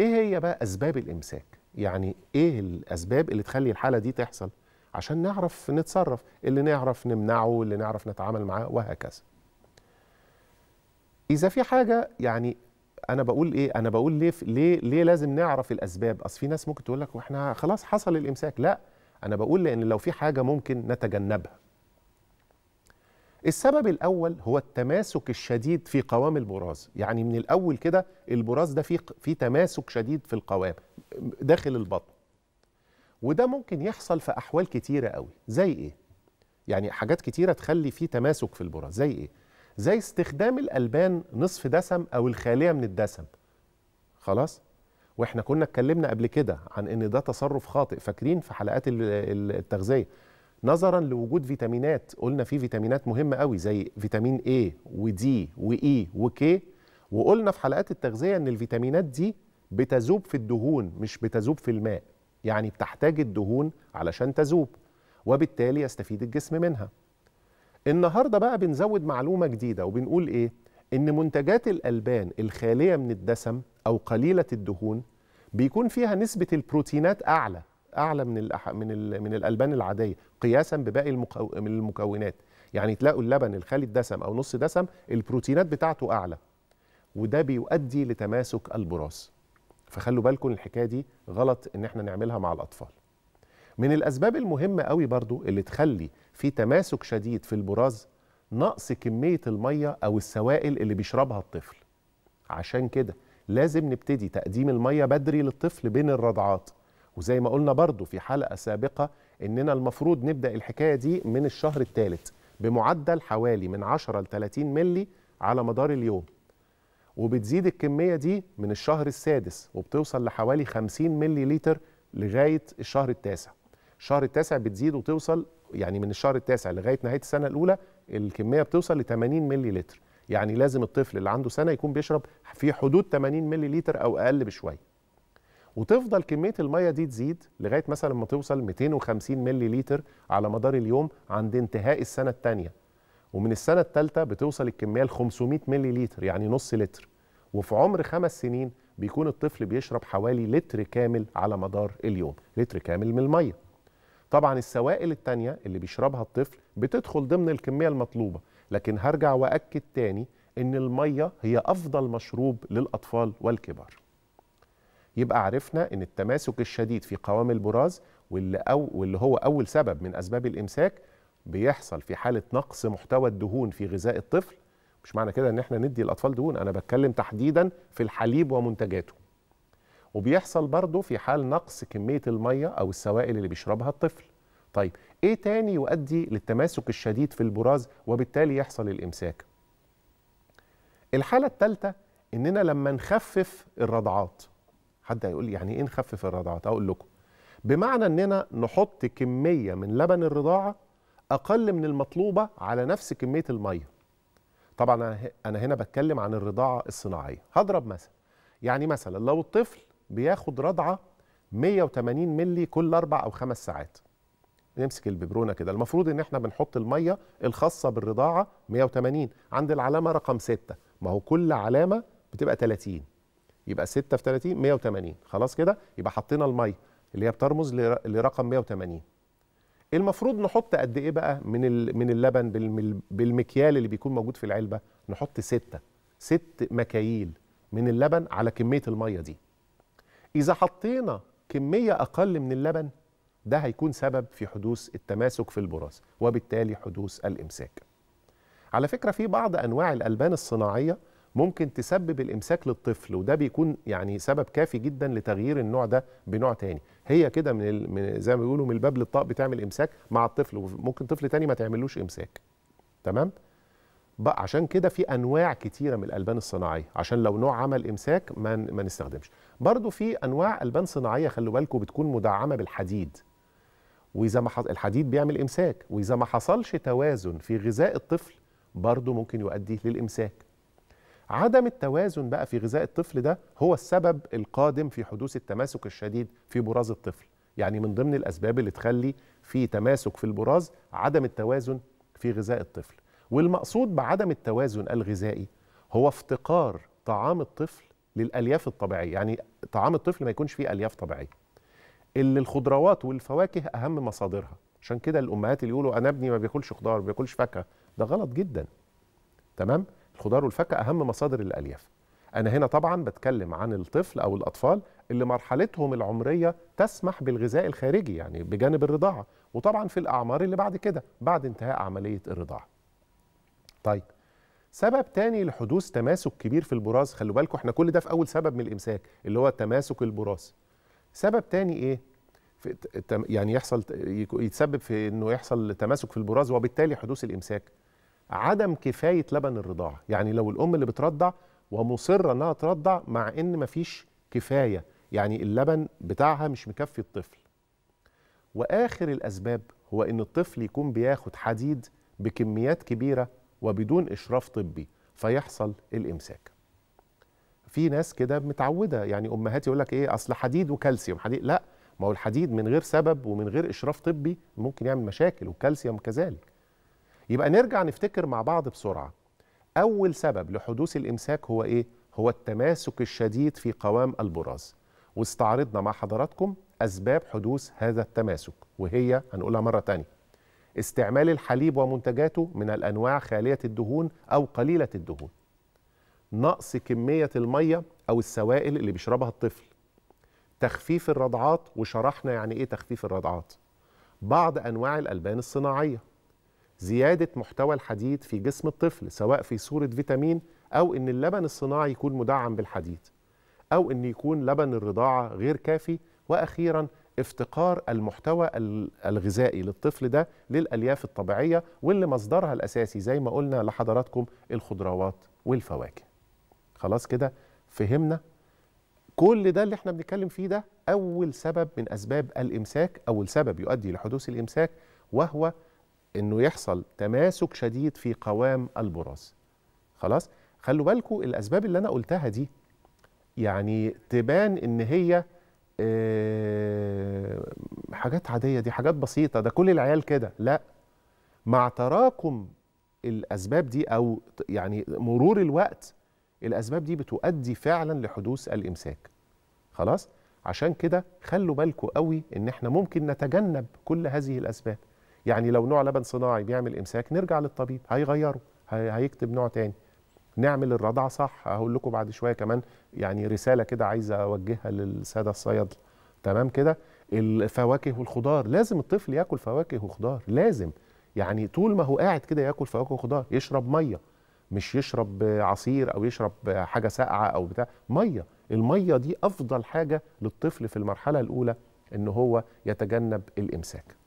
ايه هي بقى اسباب الامساك يعني ايه الاسباب اللي تخلي الحاله دي تحصل عشان نعرف نتصرف اللي نعرف نمنعه اللي نعرف نتعامل معاه وهكذا اذا في حاجه يعني انا بقول ايه انا بقول ليه ليه ليه لازم نعرف الاسباب اصل في ناس ممكن تقول لك واحنا خلاص حصل الامساك لا انا بقول لان لو في حاجه ممكن نتجنبها السبب الأول هو التماسك الشديد في قوام البراز يعني من الأول كده البراز ده فيه في تماسك شديد في القوام داخل البطن وده ممكن يحصل في أحوال كتيرة قوي زي إيه؟ يعني حاجات كتيرة تخلي فيه تماسك في البراز زي إيه؟ زي استخدام الألبان نصف دسم أو الخالية من الدسم خلاص؟ واحنا كنا اتكلمنا قبل كده عن ان ده تصرف خاطئ فاكرين في حلقات التغذيه نظرا لوجود فيتامينات قلنا في فيتامينات مهمه قوي زي فيتامين A وD وE وK وقلنا في حلقات التغذيه ان الفيتامينات دي بتذوب في الدهون مش بتذوب في الماء يعني بتحتاج الدهون علشان تذوب وبالتالي يستفيد الجسم منها النهارده بقى بنزود معلومه جديده وبنقول ايه ان منتجات الالبان الخاليه من الدسم او قليله الدهون بيكون فيها نسبه البروتينات اعلى اعلى من الأح... من ال... من الالبان العاديه قياسا بباقي المكو... من المكونات يعني تلاقوا اللبن الخالي الدسم او نص دسم البروتينات بتاعته اعلى وده بيؤدي لتماسك البراز فخلوا بالكم الحكايه دي غلط ان احنا نعملها مع الاطفال من الاسباب المهمه قوي برضو اللي تخلي في تماسك شديد في البراز نقص كميه الميه او السوائل اللي بيشربها الطفل عشان كده لازم نبتدي تقديم الميه بدري للطفل بين الرضعات وزي ما قلنا برضو في حلقة سابقة إننا المفروض نبدأ الحكاية دي من الشهر الثالث بمعدل حوالي من 10 ل 30 ملي على مدار اليوم وبتزيد الكمية دي من الشهر السادس وبتوصل لحوالي 50 ملي لتر لغاية الشهر التاسع الشهر التاسع بتزيد وتوصل يعني من الشهر التاسع لغاية نهاية السنة الأولى الكمية بتوصل ل 80 ملي لتر يعني لازم الطفل اللي عنده سنة يكون بيشرب في حدود 80 ملي لتر أو أقل بشوية وتفضل كميه الميه دي تزيد لغايه مثلا ما توصل 250 ملي لتر على مدار اليوم عند انتهاء السنه الثانيه ومن السنه الثالثه بتوصل الكميه ل 500 ملي لتر يعني نص لتر وفي عمر خمس سنين بيكون الطفل بيشرب حوالي لتر كامل على مدار اليوم لتر كامل من الميه طبعا السوائل التانية اللي بيشربها الطفل بتدخل ضمن الكمية المطلوبة لكن هرجع وأكد تاني إن المية هي أفضل مشروب للأطفال والكبار يبقى عرفنا ان التماسك الشديد في قوام البراز واللي, أو واللي هو اول سبب من اسباب الامساك بيحصل في حاله نقص محتوى الدهون في غذاء الطفل مش معنى كده ان احنا ندي الاطفال دهون انا بتكلم تحديدا في الحليب ومنتجاته وبيحصل برضه في حال نقص كميه الميه او السوائل اللي بيشربها الطفل طيب ايه تاني يؤدي للتماسك الشديد في البراز وبالتالي يحصل الامساك الحاله الثالثه اننا لما نخفف الرضعات حد هيقول لي يعني ايه نخفف الرضاعات اقول لكم بمعنى اننا نحط كميه من لبن الرضاعه اقل من المطلوبه على نفس كميه الميه طبعا انا هنا بتكلم عن الرضاعه الصناعيه هضرب مثل يعني مثلا لو الطفل بياخد رضعه 180 ملي كل اربع او خمس ساعات نمسك الببرونه كده المفروض ان احنا بنحط الميه الخاصه بالرضاعه 180 عند العلامه رقم 6 ما هو كل علامه بتبقى 30 يبقى 6 في 30 180 خلاص كده يبقى حطينا الميه اللي هي بترمز لرقم 180 المفروض نحط قد ايه بقى من من اللبن بالمكيال اللي بيكون موجود في العلبه نحط 6 6 مكاييل من اللبن على كميه الميه دي اذا حطينا كميه اقل من اللبن ده هيكون سبب في حدوث التماسك في البراز وبالتالي حدوث الامساك على فكره في بعض انواع الالبان الصناعيه ممكن تسبب الامساك للطفل وده بيكون يعني سبب كافي جدا لتغيير النوع ده بنوع تاني هي كده من, من زي ما بيقولوا من الباب للطاق بتعمل امساك مع الطفل وممكن طفل تاني ما تعملوش امساك تمام بقى عشان كده في انواع كتيره من الالبان الصناعيه عشان لو نوع عمل امساك ما ما نستخدمش برضو في انواع البان صناعيه خلوا بالكم بتكون مدعمه بالحديد واذا ما الحديد بيعمل امساك واذا ما حصلش توازن في غذاء الطفل برضو ممكن يؤدي للامساك عدم التوازن بقى في غذاء الطفل ده هو السبب القادم في حدوث التماسك الشديد في براز الطفل يعني من ضمن الأسباب اللي تخلي في تماسك في البراز عدم التوازن في غذاء الطفل والمقصود بعدم التوازن الغذائي هو افتقار طعام الطفل للألياف الطبيعية يعني طعام الطفل ما يكونش فيه ألياف طبيعية اللي الخضروات والفواكه أهم مصادرها عشان كده الأمهات اللي يقولوا أنا ابني ما بياكلش خضار ما بياكلش فاكهة ده غلط جدا تمام الخضار والفاكهه اهم مصادر الالياف انا هنا طبعا بتكلم عن الطفل او الاطفال اللي مرحلتهم العمريه تسمح بالغذاء الخارجي يعني بجانب الرضاعه وطبعا في الاعمار اللي بعد كده بعد انتهاء عمليه الرضاعه طيب سبب تاني لحدوث تماسك كبير في البراز خلوا بالكم احنا كل ده في اول سبب من الامساك اللي هو تماسك البراز سبب تاني ايه في يعني يحصل يتسبب في انه يحصل تماسك في البراز وبالتالي حدوث الامساك عدم كفايه لبن الرضاعه يعني لو الام اللي بترضع ومصره انها ترضع مع ان مفيش كفايه يعني اللبن بتاعها مش مكفي الطفل واخر الاسباب هو ان الطفل يكون بياخد حديد بكميات كبيره وبدون اشراف طبي فيحصل الامساك في ناس كده متعوده يعني امهات يقول لك ايه اصل حديد وكالسيوم حديد لا ما هو الحديد من غير سبب ومن غير اشراف طبي ممكن يعمل مشاكل والكالسيوم كذلك يبقى نرجع نفتكر مع بعض بسرعة أول سبب لحدوث الإمساك هو إيه؟ هو التماسك الشديد في قوام البراز واستعرضنا مع حضراتكم أسباب حدوث هذا التماسك وهي هنقولها مرة تانية استعمال الحليب ومنتجاته من الأنواع خالية الدهون أو قليلة الدهون نقص كمية المية أو السوائل اللي بيشربها الطفل تخفيف الرضعات وشرحنا يعني إيه تخفيف الرضعات بعض أنواع الألبان الصناعية زيادة محتوى الحديد في جسم الطفل سواء في صورة فيتامين أو إن اللبن الصناعي يكون مدعم بالحديد أو إن يكون لبن الرضاعة غير كافي وأخيرا افتقار المحتوى الغذائي للطفل ده للألياف الطبيعية واللي مصدرها الأساسي زي ما قلنا لحضراتكم الخضروات والفواكه خلاص كده فهمنا كل ده اللي احنا بنتكلم فيه ده أول سبب من أسباب الإمساك أول سبب يؤدي لحدوث الإمساك وهو انه يحصل تماسك شديد في قوام البراز خلاص خلوا بالكم الاسباب اللي انا قلتها دي يعني تبان ان هي أه حاجات عاديه دي حاجات بسيطه ده كل العيال كده لا مع تراكم الاسباب دي او يعني مرور الوقت الاسباب دي بتؤدي فعلا لحدوث الامساك خلاص عشان كده خلوا بالكم قوي ان احنا ممكن نتجنب كل هذه الاسباب يعني لو نوع لبن صناعي بيعمل امساك نرجع للطبيب هيغيره هيكتب نوع تاني نعمل الرضعه صح هقول لكم بعد شويه كمان يعني رساله كده عايز اوجهها للساده الصيادله تمام كده الفواكه والخضار لازم الطفل ياكل فواكه وخضار لازم يعني طول ما هو قاعد كده ياكل فواكه وخضار يشرب ميه مش يشرب عصير او يشرب حاجه ساقعه او بتاع ميه الميه دي افضل حاجه للطفل في المرحله الاولى ان هو يتجنب الامساك